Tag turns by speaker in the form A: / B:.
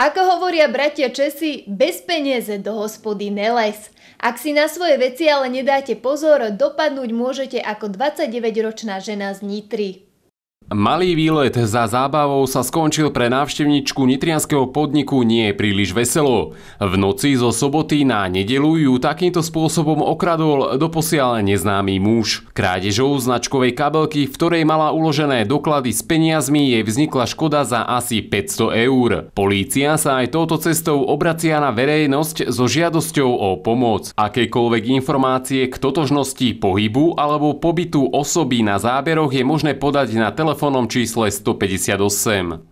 A: Ako hovoria bratia Česi, bez peniaze do hospody neles. Ak si na svoje veci ale nedáte pozor, dopadnúť môžete ako 29-ročná žena z Nitry.
B: Malý výlet za zábavou sa skončil pre návštevničku nitrianského podniku nie príliš veselo. V noci zo soboty na nedelu ju takýmto spôsobom okradol doposiaľ neznámy muž. Krádežou značkovej kabelky, v ktorej mala uložené doklady s peniazmi, jej vznikla škoda za asi 500 eur. Polícia sa aj touto cestou obracia na verejnosť so žiadosťou o pomoc. Akékoľvek informácie k totožnosti pohybu alebo pobytu osoby na záberoch je možné podať na telefónu telefónnom čísle 158.